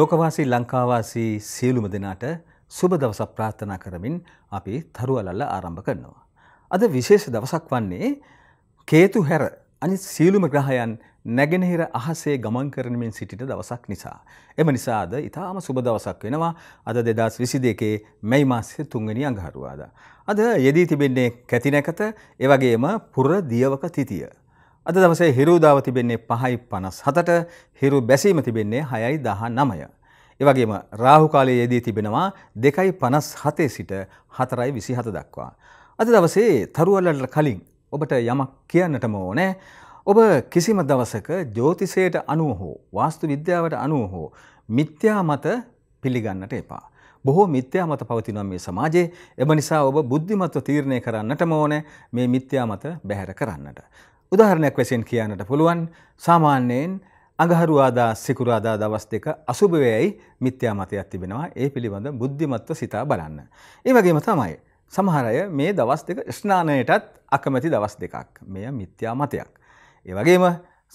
ලෝකවාසී ලංකාවාසී සියලුම දෙනාට සුබ දවසක් ප්‍රාර්ථනා කරමින් අපි තරුවලල්ල ආරම්භ කරනවා. අද විශේෂ දවසක් වන්නේ කේතු හැර අනි සියලුම ග්‍රහයන් නැගෙනහිර අහසේ ගමන් කරනමින් සිටිට දවසක් නිසා. එම නිසාද ඉතාම සුබ දවසක් වෙනවා අද දෙදස් විසි දෙකේ මැයි මාස්‍ය තුන්ගනි අඟහරුවාද. අද යෙදී තිබෙන්නේ කැතිනැකත එවගේම පුර දියවක තිතිය. අද දවසේ හිරුදාව තිබෙන්නේ පහයි පනස් හතට හිරු බැසීම තිබෙන්නේ හයයි දහ නමය. එවගේම රාහු කාලයේ යෙදී තිබෙනවා 2.57 සිට 4.27 දක්වා. අද දවසේ තරුවලට කලින් ඔබට යමක් කියන්නටම ඕනේ. ඔබ කිසිම දවසක ජෝතිසයට අනුව හෝ වාස්තු විද්‍යාවට අනුව හෝ මිත්‍යා මත පිළිගන්නට එපා. බොහෝ මිත්‍යා මත පවතිනවා මේ සමාජයේ එම නිසා ඔබ බුද්ධිමත්ව තීරණය කරන්නටම ඕනේ මේ මිත්‍යා මත බැහැර කරන්නට. උදාහරණයක් වශයෙන් කියන්නට පුළුවන් සාමාන්‍යයෙන් අඟහරුවාදා සිකුරාදා දවස් දෙක අසුභවයයි මිත්‍යා මතයක් තිබෙනවා ඒ පිළිබඳ බුද්ධිමත්ව සිතා බලන්න. ඒ වගේම තමයි. සමහර අය මේ දවස් දෙක ස්නානයටත් අකමැති දවස් දෙකක්. මෙය මිත්‍යා මතයක්. ඒ වගේම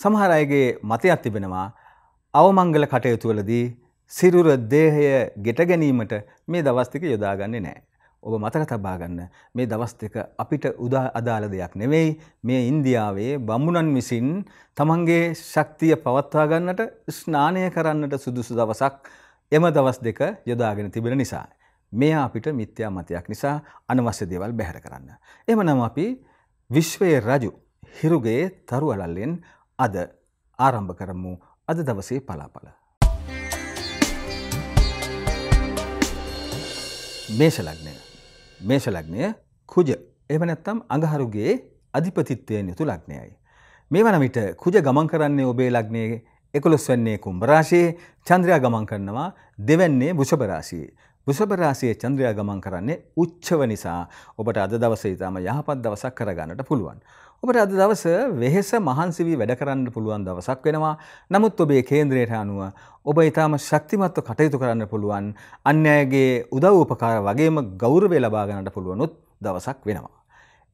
සමහර අයගේ මතයක් තිබෙනවා අවමංගල කටයුතු වලදී සිරුර දේහය ගෙට ගැනීමට මේ දවස් දෙක යොදාගන්නේ නැහැ. ඔබ මතක තබාගන්න මේ දවස් දෙක අපිට උදා අදාළ දෙයක් නෙවෙයි මේ ඉන්දියාවේ බමුණන් විසින් තමන්ගේ ශක්තිය පවත්වා ගන්නට ස්නානය කරන්නට සුදුසු දවසක් එම දවස් දෙක යොදාගෙන තිබෙන නිසා මෙයා අපිට මිත්‍යා මතයක් නිසා අනවශ්‍ය දේවල් බැහැර කරන්න. එමනම් අපි විශ්වයේ රජු හිරුගේ තරු අලල්ලෙන් අද ආරම්භ කරමු අද දවසේ පලාපල. මේෂ ලග්නය මේෂලග්නය කුජ එමනැත්තම් අඟහරුගේ අධිපතිත්වයෙන් යුතු ලක්නයයි. මේ වනවිට කුජ ගමන් කරන්නේ ඔබේ ලග්නයේ එකොළොස් වන්නේ කුම්භරාශයේ චන්ද්‍රයා ගමන් කරනවා දෙවැන්නේ බුෂභරාශයේ. බුෂභරාශයේ චන්ද්‍රයා ගමන් කරන්නේ උච්චව නිසා ඔබට අද දවසේ ඉතාම යහපත් දවසක් කරගන්නට පුළුවන්. ඔබට අද දවස වෙහෙස මහන්සිවී වැඩ කරන්න පුළුවන් දවසක් වෙනවා නමුත් ඔබේ කේන්ද්‍රයට අනුව ඔබ ඉතාම ශක්තිමත්ව කටයුතු කරන්න පුළුවන් අන්න අයගේ උදව් උපකාර වගේම ගෞරවය ලබාගන්නට පුළුවනුත් දවසක් වෙනවා.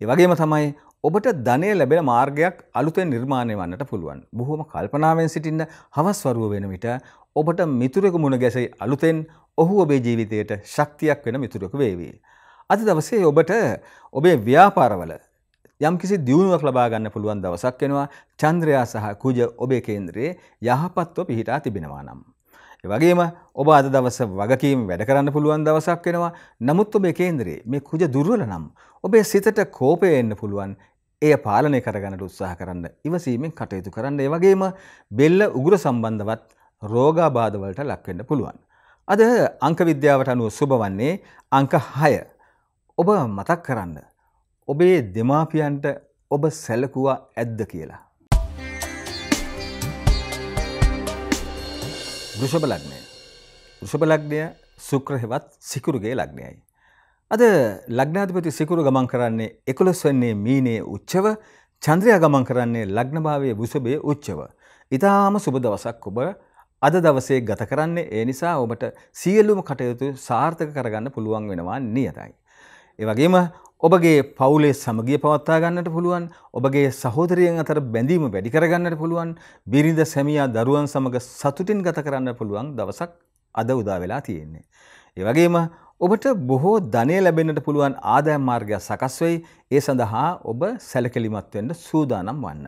ඒ වගේම තමයි ඔබට ධනය ලැබෙන මාර්ගයක් අලුතෙන් නිර්මාණය වන්නට පුළුවන්. බොහොම කල්පනාවෙන් සිටින්න හවස්වරුව වෙන විට ඔබට මිතුරෙකු මුණ ගැසෙයි අලුතෙන් ඔහු ඔබේ ජීවිතයට ශක්තියක් වෙන මිතුරෙකු වේවි. අද දවසේ ඔබට ඔබේ ව්‍යාපාරවල යම්කිසි දියුණුවක් ලබා ගන්න පුළුවන් දවසක් වෙනවා චන්ද්‍රයා සහ කුජ ඔබේ කේන්ද්‍රයේ යහපත්ව පිහිටා තිබෙනවා නම්. ඒ වගේම ඔබ අද දවස වගකීම් වැඩ කරන්න පුළුවන් දවසක් වෙනවා. නමුත් ඔබේ කේන්ද්‍රයේ මේ කුජ දුර්වල නම් ඔබේ සිතට කෝපය එන්න පුළුවන්. එය පාලනය කරගන්නට උත්සාහ කරන්න ඉවසීමෙන් කටයුතු කරන්න. ඒ වගේම බෙල්ල උගුර සම්බන්ධවත් රෝගාබාධ වලට ලක් වෙන්න පුළුවන්. අද අංක විද්‍යාවට අනුව සුබ වන්නේ අංක 6. ඔබ මතක් කරන්න ඔබේ දෙමාපියන්ට ඔබ සැලකුවා ඇද්ද කියලා. ෘෂභ ලග්නය. ෘෂභ ලග්නය සුක්‍රහෙවත් සිකුරුගේ ලග්නයයි. අද ලග්නාධිපති සිකුරු ගමන් කරන්නේ එකොළොස් වෙන්නේ මීනේ උච්චව චන්ද්‍රයා ගමන් කරන්නේ ලග්නභාවයේ වෘෂභයේ උච්චව. ඉතාම සුබ දවසක් ඔබ අද දවසේ ගත කරන්නේ ඒ නිසා ඔබට සියලුම කටයුතු සාර්ථක කරගන්න පුළුවන් වෙනවා නියතයි. ඒ වගේම ඔබගේ පවුලේ සමගිය පවත්වා ගන්නට පුළුවන් ඔබගේ සහෝදරයන් අතර බැඳීම වැඩි කරගන්නට පුළුවන් බිරිඳ සැමියා දරුවන් සමග සතුටින් ගත කරන්න පුළුවන් දවසක් අද උදා වෙලා තියෙන්නේ. ඒ වගේම ඔබට බොහෝ ධනය ලැබෙන්නට පුළුවන් ආදායම් මාර්ගයක් සකස් වෙයි. ඒ සඳහා ඔබ සැලකිලිමත් වෙන්න සූදානම් වන්න.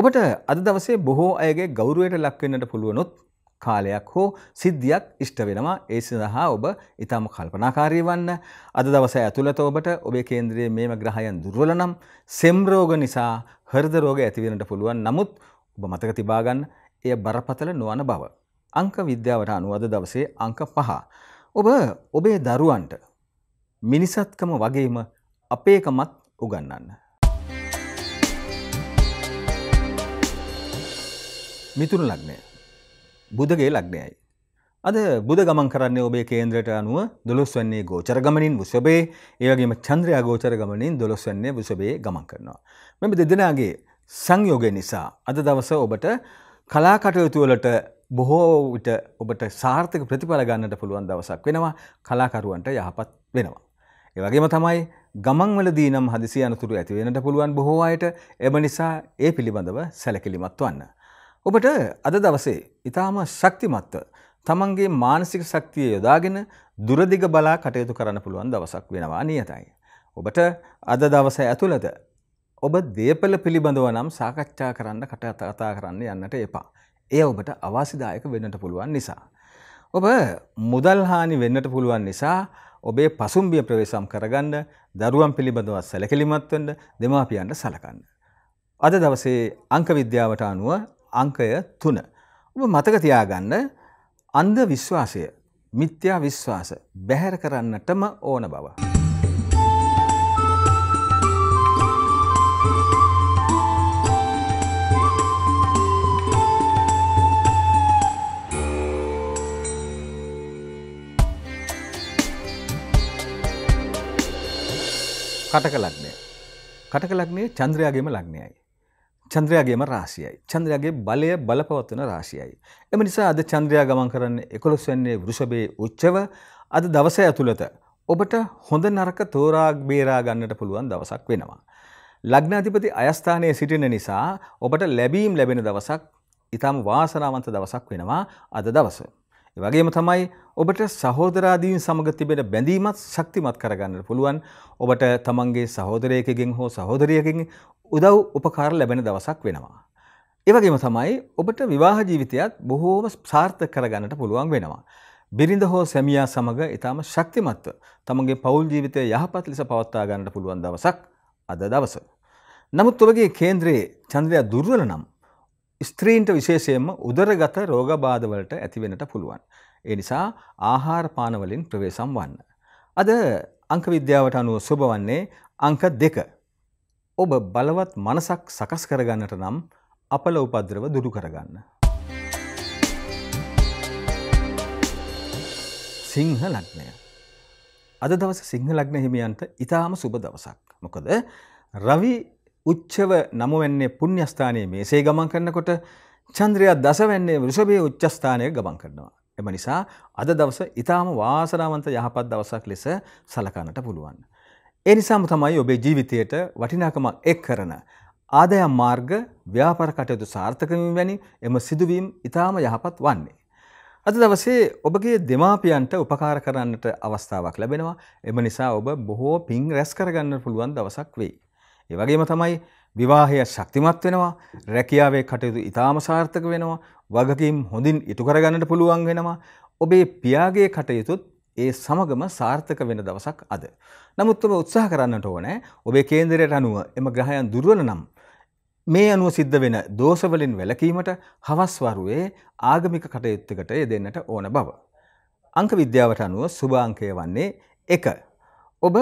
ඔබට අද දවසේ බොහෝ අයගේ ගෞරවයට ලක් වෙන්නට පුළුවනොත් කාලයක් හෝ සිද්ධියක් ඉෂ්ට වෙනවා ඒ සඳහා ඔබ ඉතාම කල්පනාකාරී වන්න අද දවස ඇතුළත ඔබට ඔබේ කේන්ද්‍රයේ මේම ග්‍රහයන් දුර්වල නම් සෙම්රෝග නිසා හෘද රෝග ඇතිවෙනට පුළුවන් නමුත් ඔබ මතක තිබාගන්න එය බරපතල නොවන බව. අංක විද්‍යාවට අනුවද දවසේ අංක පහ. ඔබ ඔබේ දරුවන්ට මිනිසත්කම වගේම අපේකමත් උගන්නන්න. මිතුරු ලග්නය බුදගේ ලක්නයයි. අද බුද ගමන් කරන්නේ ඔබේ කේන්ද්‍රට අනුව දොළොස් වන්නේ ගෝචර ගමනින් වුෂබේ ඒවගේම චන්ද්‍රයා ගෝචර ගමනින් දොළොස් වන්නේ වුෂබේ ගමන් කරනවා. මෙම දෙදෙනගේ සංයෝගය නිසා අද දවස ඔබට කලාකටයුතුවලට බොහෝ විට ඔබට සාර්ථක ප්‍රතිඵල ගන්නට පුළුවන් දවසක් වෙනවා කලාකරුවන්ට යහපත් වෙනවා. ඒවගේම තමයි ගමන්වලදී නම් හදිසි අනතුරු ඇතිවෙනට පුළුවන් බොහෝ අයට එම නිසා ඒ පිළිබඳව සැලකිලිමත් වන්න. ඔබට අද දවසේ ඉතාම ශක්තිමත්ව තමන්ගේ මානසික ශක්තිය යොදාගෙන දුරදිග බලා කටයුතු කරන්න පුළුවන් දවසක් වෙනවා නියතයි. ඔබට අද දවස ඇතුළත ඔබ දේපල පිළිබඳව නම් සාකච්ඡා කරන්න කට කතා කරන්න යන්නට එපා. එය ඔබට අවාසිදායක වෙන්නට පුළුවන් නිසා. ඔබ මුදල් හානි වෙන්නට පුළුවන් නිසා ඔබේ පසුම්බිය ප්‍රවේශම් කරගන්න දරුවන් පිළිබඳව සැලකිලිමත් වෙන්න දෙමාපියන්ට සලකන්න. අද දවසේ අංක විද්‍යාවට අනුව අංකය තුන. ඔබ මතක තියාගන්න අන්ද විශ්වාසය මිත්‍යා විශ්වාස බැහැර කරන්නටම ඕන බව. කටක ලක්නය. කටක ලක්නේ චන්ද්‍රයාගේම ලක්නයයි. චන්ද්‍රයාගේම රාශියයි. චන්ද්‍රයාගේ බලය බලපවත්වන රාශියයි. එම නිසා අද චන්ද්‍රයා ගමන් කරන්නේ 11 වෙන්නේ වෘෂභයේ උච්චව අද දවසේ ඇතුළත ඔබට හොඳ නරක තෝරා බේරා ගන්නට පුළුවන් දවසක් වෙනවා. ලග්නාධිපති අයස්ථානයේ සිටින නිසා ඔබට ලැබීම් ලැබෙන දවසක් ඉතාම වාසනාවන්ත දවසක් වෙනවා අද දවස. ඒ වගේම තමයි ඔබට සහෝදරාදීන් සමග තිබෙන බැඳීමත් ශක්තිමත් කරගන්නට පුළුවන්. ඔබට තමන්ගේ සහෝදරයකගෙන් හෝ සහෝදරියකින් උදව් උපකාර ලැබෙන දවසක් වෙනවා. ඒවගේම තමයි ඔබට විවාහ ජීවිතයත් බොහෝම සාර්ථ කරගන්නට පුළුවන් වෙනවා. බිරිඳ හෝ සැමියා සමඟ ඉතාම ශක්තිමත්ව තමගේ පවුල් ජීවිතය යහපත් ලෙස පවත්තා ගන්නට පුළුවන් දවසක් අද දවස. නමුත් ඔබගේ කේන්ද්‍රයේ චන්ද්‍රයා දුර්වල නම් ස්ත්‍රීන්ට විශේෂයෙන්ම උදරගත රෝගබාධවලට ඇතිවෙනට පුළුවන්. ඒ නිසා ආහාර පානවලින් ප්‍රවේශම් වන්න. අද අංක විද්‍යාවට අනුව සුබ වන්නේ අංක දෙක ඔබ බලවත් මනසක් සකස් කරගන්නට නම් අපල උපද්‍රව දුරු කරගන්න. සිංහ ලක්නය. අද දවස සිංහ ලග්න හිමියන්ට ඉතාම සුබ දවසක්. මොකද රවි උච්චව නමුවන්නේ පුුණ්‍යස්ථානයේ මේසේ ගමන් කරන්නකොට චන්ද්‍රයා දසවැන්නේ වෘෂභය උච්චස්ථානය ගමන් කරනවා. එම නිසා අද දවස ඉතාම වාසනාවන්ත යහපත් දවසක් ලෙස සලකන්නට පුළුවන්. ඒ නිසාම තමයි ඔබේ ජීවිතයට වටිනාකමක් එක් කරන ආදයම් මාර්ග ව්‍යාපාර කටයුතු සාර්ථක වීම වැනි එම සිදුවීම් ඊටාම යහපත් වන්නේ. අද දවසේ ඔබගේ දෙමාපියන්ට උපකාර කරන්නට අවස්ථාවක් ලැබෙනවා. එම නිසා ඔබ බොහෝ පිං රැස් කරගන්න පුළුවන් දවසක් වෙයි. ඒ වගේම තමයි විවාහය ශක්තිමත් වෙනවා. රැකියාවේ කටයුතු ඊටාම සාර්ථක වෙනවා. වගකීම් හොඳින් ඉටු කරගන්නට පුළුවන් වෙනවා. ඔබේ පියාගේ කටයුතුත් ඒ සමගම සාර්ථක වෙන දවසක් අද. නමුත් ඔබ උත්සාහ කරන්නට ඕනෑ ඔබේ කේන්දරයට අනුව එම ග්‍රහයන් දුර්වල නම් මේ අනුව සිද්ධ වෙන දෝෂවලින් වැළකීමට හවස්වරුවේ ආගමික කටයුත්තකට යෙදෙන්නට ඕන බව. අංක විද්‍යාවට අනුව සුභාංකය වන්නේ එක. ඔබ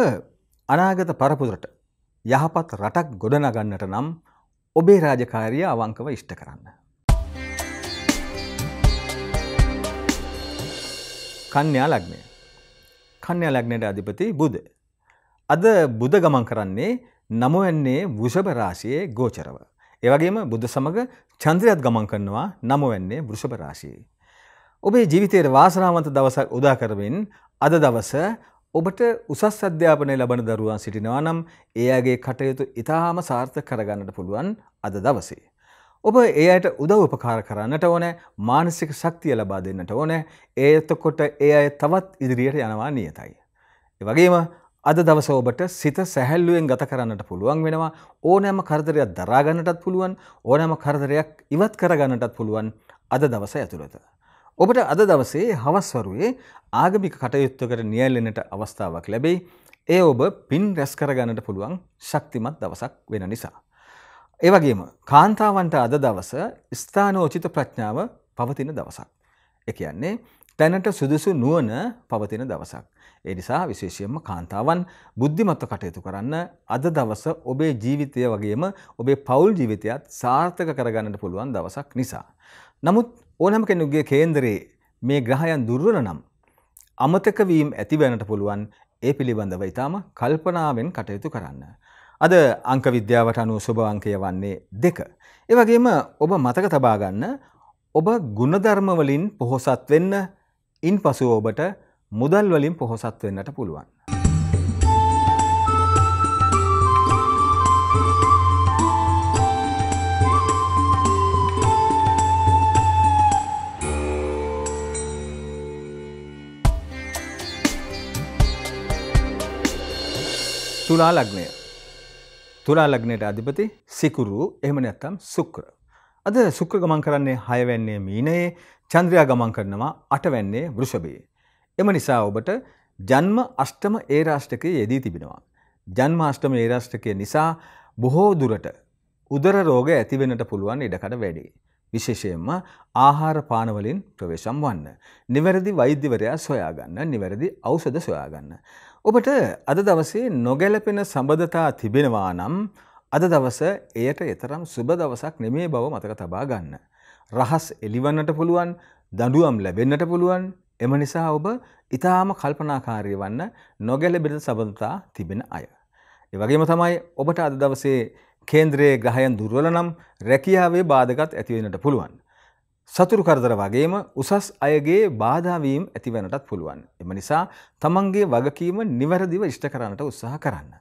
අනාගත පරපුරට යහපත් රටක් ගොඩනගන්නට නම් ඔබේ රාජකාරිය අවංකව ඉෂ්ට කරන්න. කන්‍යා ලග්නය කන්‍යා ලග්නයට අධිපති බුදේ අද බුද ගමන් කරන්නේ නමවැන්නේ වෘෂභරාශයේ ගෝචරව. ඒවගේම බුදු සමඟ චන්ද්‍රයත් ගමන් කරනවා නමවැන්නේ වෘෂභරාශයේ. ඔබේ ජීවිතයට වාසනාවන්ත දවසක් උදාකරමින් අද දවස ඔබට උසස් අධ්‍යාපනය ලබන දරුවන් සිටිනවා නම් ඒ අගේ කටයුතු ඉතාම සාර්ථක කරගන්නට පුළුවන් අද දවසේ. ඔබ ඒ අයට උදව් උපකාර කරන්නට ඕන මානසික ශක්තිය ලබා දෙන්නට ඕන ඒ එතකොට ඒ අය තවත් ඉදිරියට යනවා නියතයි. වගේම අද දවස ඔබට සිත සැහැල්ලුවෙන් ගත කරන්නට පුළුවන් වෙනවා ඕනෑම කරදරයක් දරාගන්නටත් පුළුවන් ඕනෑම කරදරයක් ඉවත් කරගන්නටත් පුළුවන් අද දවස ඇතුළත. ඔබට අද දවසේ හවස්වරුවේ ආගමික කටයුත්තකට නියැල්ලෙනට අවස්ථාවක් ලැබෙයි ඒ ඔබ පින් රැස් කරගන්නට පුළුවන් ශක්තිමත් දවසක් වෙන නිසා. ඒවගේම කාන්තාවන්ට අද දවස ස්ථානෝචිත ප්‍රඥාව පවතින දවසක්. එකයන්නේ තැනට සුදුසු නුවන පවතින දවසක්. ඒ නිසා විශේෂයෙන්ම කාන්තාවන් බුද්ධිමත්ව කටයුතු කරන්න අද දවස ඔබේ ජීවිතය වගේම ඔබේ පවුල් ජීවිතයත් සාර්ථක කරගන්නට පුළුවන් දවසක් නිසා. නමුත් ඕනම කෙනුගේ කේන්දරේ මේ ග්‍රහයන් දුර්වල නම් අමතකවීම් ඇතිවැනට පුළුවන් ඒ පිළිබඳව ඉතාම කල්පනාවෙන් කටයුතු කරන්න. අද අංකවිද්‍යාවට අනුව සුභ අංකය වන්නේ දෙක. ඒවගේම ඔබ මතක තබාගන්න ඔබ ගුණධර්මවලින් පොහොසත් වෙන්න ඉන් පසුව ඔබට මුදල් වලින් පොහොසත් වෙන්නට පුළුවන්. තුලා ලග්නය තුලා ලග්නයට අධිපති සිකුරු එහෙම නැත්නම් සුක්‍ර අද සුක්‍ර ගමන් කරන්නේ හයවැන්නේ මීනයේ චන්ද්‍රයා ගමන් කරනවා අටවැන්නේ වෘෂභයේ. එම නිසා ඔබට ජන්ම අෂ්ටම ඒ රාෂ්ටකයේ යෙදී තිබෙනවා. ජන්ම අෂ්ටම ඒ රාෂ්ටකය නිසා බොහෝ දුරට උදර රෝග ඇතිවෙනට පුළුවන් ඉඩකඩ වැඩි. විශේෂයෙන්ම ආහාර පානවලින් ප්‍රවේශම් වන්න. නිවැරදි වෛද්‍යවරයා සොයාගන්න නිවැරදි ඖෂධ සොයාගන්න. ඔබට අද දවසේ නොගැලපෙන සබඳතා තිබෙනවා නම් අද දවස එයට එතරම් සුබ දවසක් නෙමේ බව මතක තබා ගන්න. රහස් එලිවන්නට පුළුවන් දඩුවම් ලැබෙන්න්නට පුළුවන් එම නිසා ඔබ ඉතාම කල්පනාකාරය වන්න නොගැලබෙන සබඳතා තිබෙන අය. එවගේම තමයි ඔබට අද දවසේ කේන්ද්‍රයේ ග්‍රහයන් දුර්වල නම් රැකියාවේ බාධකත් ඇතිවෙනට පුළුවන්. සතුරු කරදර වගේම උසස් අයගේ බාධාවීම් ඇතිවනටත් පුළුවන්. එම නිසා තමන්ගේ වගකීම නිවැරදිව ඉෂ්ට කරන්නට උත්සාහ කරන්න.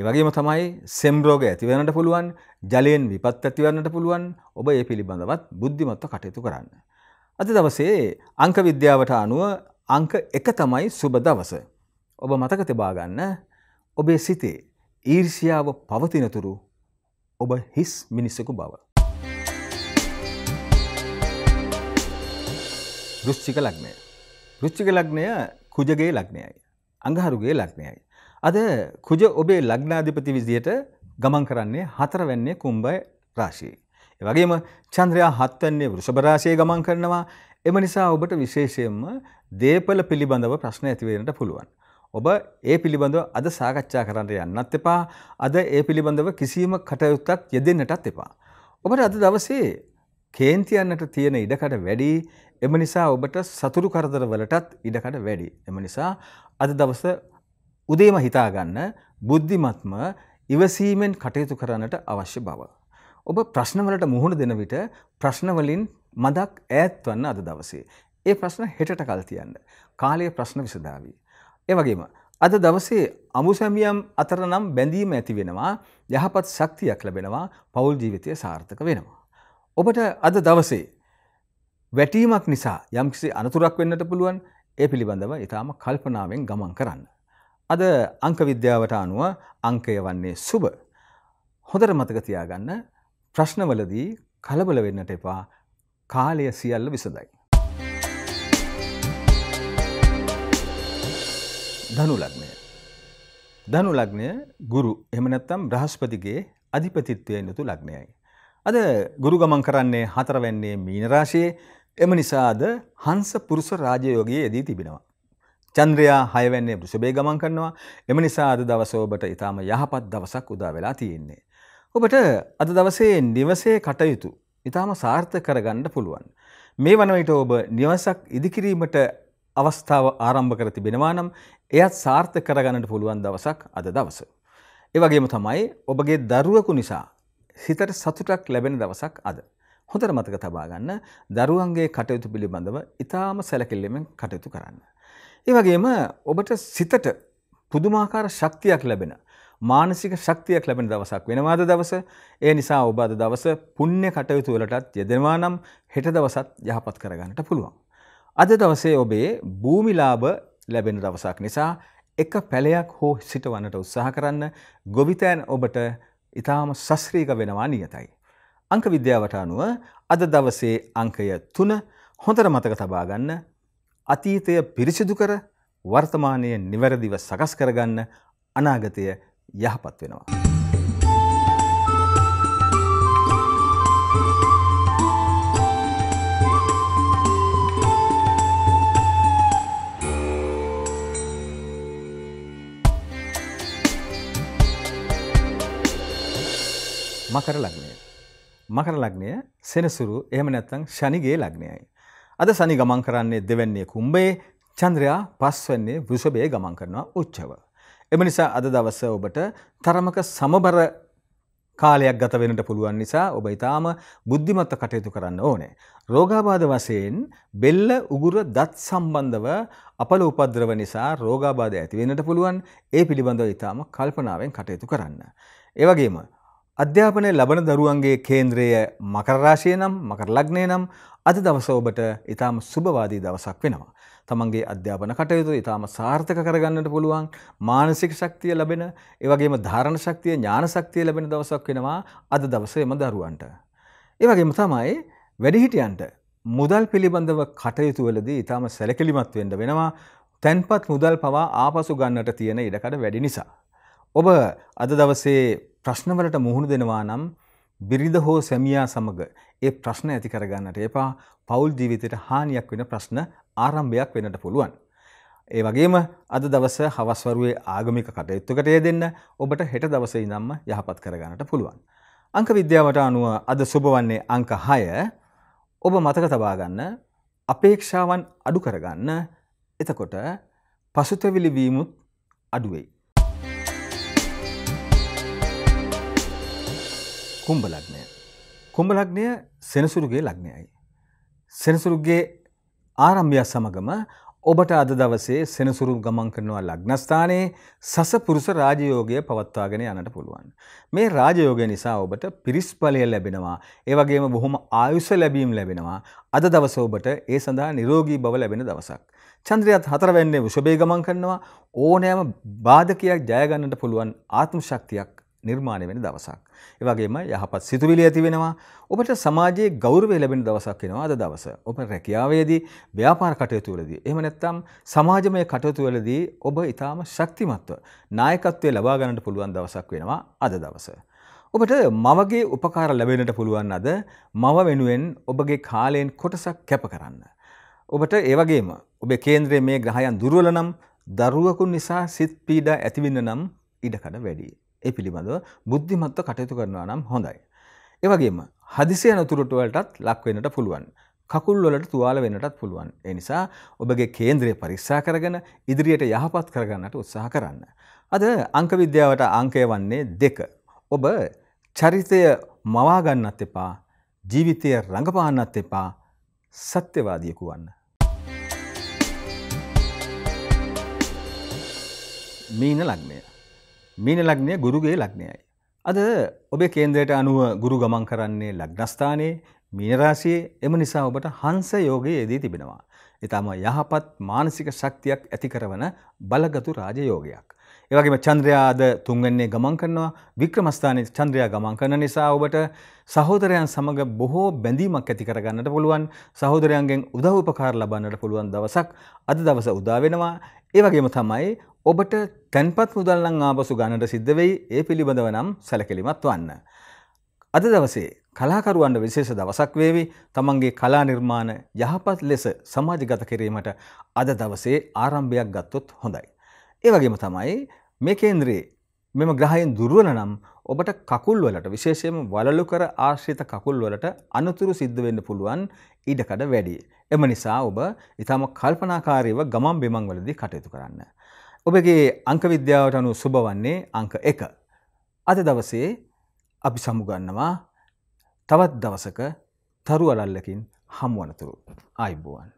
ඒවගේම තමයි සෙම්රෝග ඇතිවන්නට පුළුවන් ජලයෙන් විපත් ඇතිවන්නට පුළුවන් ඔබ ඒ පිළිබඳවත් බුද්ධිමත්ව කටයුතු කරන්න. අද දවසේ අංක විද්‍යාවට අනුව අංක එක තමයි සුබ දවස. ඔබ මතක තිබාගන්න ඔබේ සිතේ ඊර්ෂියාව පවතිනතුරු ඔබ හිස් මිනිස්සකු බව. ෘෂ්චික ලක්නය. ෘෂ්චික ලක්නය කුජගේ ලක්නයයි. අඟහරුගේ ලක්නයයි. අද කුජ ඔබේ ලග්නාධිපති විදියට ගමන් කරන්නේ හතරවැන්නේ කුම්භ රාශියේ. ඒ වගේම චන්ද්‍රයා හත්වැන්නේ වෘෂභ රාශියේ ගමන් කරනවා. එම නිසා ඔබට විශේෂයෙන්ම දේපල පිළිබඳව ප්‍රශ්න ඇති වෙන්නට පුළුවන්. ඔබ ඒ පිළිබඳව අද සාකච්ඡා කරන්න යන්නත් එපා. අද ඒ පිළිබඳව කිසියම් කටයුත්තක් යෙදෙන්නටත් එපා. ඔබට අද දවසේ කේන්තියන්නට තියෙන ඉඩකඩ වැඩි එම නිසා ඔබට සතුරු කරදර වලටත් ඉඩකඩ වැඩි. එම නිසා අද දවස උදේම හිතාගන්න බුද්ධිමත්ම ඉවසීමෙන් කටයුතු කරන්නට අවශ්‍ය බව. ඔබ ප්‍රශ්නවලට මුහුණ දෙන විට ප්‍රශ්නවලින් මදක් ඈත්වන්න අද දවසේ. ඒ ප්‍රශ්න හෙටට කල් තියන්න. කාලය ප්‍රශ්න විසදාවී. ඒ වගේම අද දවසේ අමුසැමියම් අතර නම් බැඳීම ඇති වෙනවා යහපත් ශක්තියක් ලැබෙනවා පවුල් ජීවිතය සාර්ථක වෙනවා. ඔබට අද දවසේ වැටීමක් නිසා යම්කිසි අනතුරක් වෙන්නට පුළුවන් ඒ පිළිබඳව ඉතාම කල්පනාවෙන් ගමන් කරන්න. අද අංක විද්‍යාවට අනුව අංකය වන්නේ සුබ. හොඳට මතක තියාගන්න ප්‍රශ්නවලදී කලබල වෙන්නට එපා කාලය සියල්ල විසඳයි. ධනුලග්නය. ධනුලග්නය ගුරු එමනැත්තම් බ්‍රහස්පතිගේ අධිපතිත්වයෙන් යුතු ලග්නයයි. අද ගුරු ගමන් කරන්නේ හතරවැන්නේ මීනරාශයේ එම නිසාද හංස පුරුෂ රාජයෝගයේ දී තිබෙනවා. චන්ද්‍රයා හයවැන්නේ බෘෂභය ගමන් කරනවා. එම නිසා අද දවස ඔබට ඊටාම යහපත් දවසක් උදා වෙලා තියෙන්නේ. ඔබට අද දවසේ නිවසේ කටයුතු ඊටාම සාර්ථක කරගන්න පුළුවන්. මේ වන විට ඔබ නිවසක් ඉදිකිරීමට අවස්ථාව ආරම්භ කර තිබෙනවා නම් එයත් සාර්ථක කරගන්නට පුළුවන් දවසක් අද දවස. ඒ වගේම තමයි ඔබගේ දරුවෙකු නිසා හිතට සතුටක් ලැබෙන දවසක් අද. හොඳට මතක තබා ගන්න දරුවන්ගේ කටයුතු පිළිබඳව ඊටාම සැලකිල්ලෙන් කටයුතු කරන්න. ඒ වගේම ඔබට සිතට පුදුමාකාර ශක්තියක් ලැබෙන මානසික ශක්තියක් ලැබෙන දවසක් වෙනවාද දවස. ඒ නිසා ඔබ අද දවස පුණ්‍ය කටයුතු වලටත් යෙදෙනවා නම් හෙට දවසත් යහපත් කරගන්නට පුළුවන්. අද දවසේ ඔබේ භූමිලාභ ලැබෙන දවසක් නිසා එක පැලයක් හෝ සිටවන්නට උත්සාහ කරන්න ගොවිතෑන් ඔබට ඉතාම සස්්‍රීක වෙනවා නියතයි. අංක විද්‍යාවට අනුව අද දවසේ අංකය තුන හොඳර මතක තබාගන්න අතීතය පිරිසිදු කර වර්තමානය නිවැරදිව සකස් කරගන්න අනාගතය යහපත් වෙනවා. මකර ලග්නය මකර ලග්නය සෙනසුරු එහම නැත්තං ශනිගේ ලග්නයයි. අද සනි ගමන් කරන්නේ දෙවැන්නේ කුම්බේ චන්ද්‍රයා පස්වන්නේ වෘෂභයේ ගමන් කරනවා උච්චව. එම නිසා අද දවස ඔබට තරමක සමබර කාලයක් ගත වෙනට පුළුවන් නිසා ඔබ ඉතාම බුද්ධිමත්ව කටයුතු කරන්න ඕනේ. රෝගාබාධ වශයෙන් බෙල්ල උගුර දත් සම්බන්ධව අපල උපද්‍රව නිසා රෝගාබාධ ඇතිවෙන්නට පුළුවන් ඒ පිළිබඳව ඉතාම කල්පනාවෙන් කටයුතු කරන්න. ඒවගේම අධ්‍යාපනය ලබන දරුවන්ගේ කේන්ද්‍රය මකරරාශය නම් මකරලග්නය නම් අද දවස ඔබට ඉතාම සුභවාදී දවසක් වෙනවා. තමන්ගේ අධ්‍යාපන කටයුතු ඉතාම සාර්ථක කරගන්නට පුළුවන් මානසික ශක්තිය ලැබෙන ඒවගේම ධාරණ ශක්තිය ඥාන ශක්තිය ලැබෙන දවසක් වෙනවා අද දවස එම දරුවන්ට. ඒවගේම තමයි වැඩිහිටියන්ට මුදල් පිළිබඳව කටයුතුවලදී ඉතාම සැලකිලිමත් වෙන්න වෙනවා තැන්පත් මුදල් පවා ආපසු ගන්නට තියෙන ඉඩකඩ වැඩි නිසා. ඔබ අද දවසේ ප්‍රශ්නවලට මුහුණ දෙනවා නම් බිරිඳ හෝ සැමියා සමග ඒ ප්‍රශ්න ඇති කරගන්නට එපා පවුල් ජීවිතයට හානියක් වෙන ප්‍රශ්න ආරම්භයක් වෙනට පුළුවන්. ඒ වගේම අද දවස හවස්වරුවේ ආගමික කටයුත්තකට ඒ දෙන්න ඔබට හෙට දවසේ ඉඳන්ම යහපත් කරගන්නට පුළුවන්. අංක විද්‍යාවට අනුව අද සුබවන්නේ අංක 6 ඔබ මතක තබා ගන්න අපේක්ෂාවන් අඩු කරගන්න එතකොට පසුතැවිලි වීමුත් අඩුවෙයි. කුම්භ ලග්නය. කුම්භ ලග්නය සෙනසුරුගේ ලග්නයයි. සෙනසුරුගේ ආරම්භයක් සමගම ඔබට අද දවසේ සෙනසුරු ගමන් කරනවා ලග්නස්ථානයේ සස පුරුෂ රාජයෝගය පවත්වාගෙන යනට පුළුවන්. මේ රාජයෝගය නිසා ඔබට පිරිස්ඵලය ලැබෙනවා. ඒ වගේම බොහොම ආයුෂ ලැබීම් ලැබෙනවා. අද දවස ඔබට ඒ සඳහා නිරෝගී බව ලැබෙන දවසක්. චන්ද්‍රයාත් හතරවැන්නේ වෘෂභයේ ගමන් කරනවා. ඕනෑම බාධකයක් ජය ගන්නට පුළුවන් ආත්ම ශක්තියක් නිර්මාණය වෙන දවසක්. ඒ වගේම යහපත් සිතුවිලි ඇති වෙනවා. ඔබට සමාජයේ ගෞරවය ලැබෙන දවසක් වෙනවා අද දවස. ඔබ රැකියාවේදී, ව්‍යාපාර කටයුතු වලදී, එහෙම නැත්නම් සමාජමය කටයුතු වලදී ඔබ ඊටාම ශක්තිමත්ව නායකත්වය ලබා ගන්නට පුළුවන් දවසක් වෙනවා අද දවස. ඔබට මවගේ උපකාර ලැබෙන්නට පුළුවන් අද මව වෙනුවෙන් ඔබගේ කාලයෙන් කොටසක් කැප කරන්න. ඔබට ඒ වගේම ඔබේ කේන්ද්‍රයේ මේ ග්‍රහයන් දුර්වල නම් දරුවකු නිසා සිත් පීඩා ඇතිවෙන්න නම් ඉඩකඩ වැඩි. ඒ පිළිබඳව බුද්ධිමත්ව කටයුතු කරනවා නම් හොඳයි. ඒවගේම හදිසිය නතුරටුවලටත් ලක්වෙනට පුළුවන්. කකුල්වලට තුවාල වෙනටත් පුළුවන්. ඒ නිසා ඔබගේ කේන්ද්‍රය පරික්ෂා කරගෙන ඉදිරියට යහපත් කරගන්නට උත්සාහ කරන්න. අද අංක විද්‍යාවට අංකය වන්නේ දෙක. ඔබ චරිතය මවාගන්නත් එපා ජීවිතය රඟපාන්නත් එපා සත්‍යවාදියකු වන්න. මීන ලක්නය. මීන ලග්නය ගුරුගේ ලග්නයයි. අද ඔබේ කේන්ද්‍රයට අනුව ගුරු ගමන් කරන්නේ ලග්නස්ථානයේ මීනරාශයේ එම නිසා ඔබට හංස යෝගයේ යෙදී තිබෙනවා. ඉතාම යහපත් මානසික ශක්තියක් ඇති කරවන බලගතු රාජයෝගයක්. ඒවගේම චන්ද්‍රයා අද තුන්වන්නේ ගමන් කරනවා වික්‍රමස්ථානයේ චන්ද්‍රයා ගමන් කරන නිසා ඔබට සහෝදරයන් සමග බොහෝ බැඳීමක් ඇති කරගන්නට පුළුවන් සහෝදරයන්ගෙන් උදව් උපකාර ලබන්නට පුළුවන් දවසක් අද දවස උදා වෙනවා. ඒ වගේම තමයි ඔබට තැන්පත් මුදල්ලං ආපසු ගණට සිද්ධවෙයි ඒ පිළිබඳව නම් සැලකිලිමත් වන්න. අද දවසේ කලාකරුවන්ට විශේෂ දවසක් වේවි තමන්ගේ කලා නිර්මාණ යහපත් ලෙස සමාජගත කිරීමට අද දවසේ ආරම්භයක් ගත්තොත් හොඳයි. ඒ වගේම තමයි මේ කේන්ද්‍රයේ මෙම ග්‍රහයෙන් දුර්වල නම් ඔබට කකුල්වලට විශේෂයෙන් වලලු කර ආශ්‍රිත කකුල්වලට අනතුරු සිද්ධ වෙන්න පුළුවන් ඉඩකඩ වැඩි. එම නිසා ඔබ ඊටම කල්පනාකාරීව ගමන් බිමන් වලදී කටයුතු කරන්න. ඔබගේ අංකවිද්‍යාවට අනු සුබ වන්නේ අංක එක. අද දවසේ අපි සමුගන්නවා තවත් දවසක තරු අලල්ලකින් හමුවනතුරු අයිබුවන්.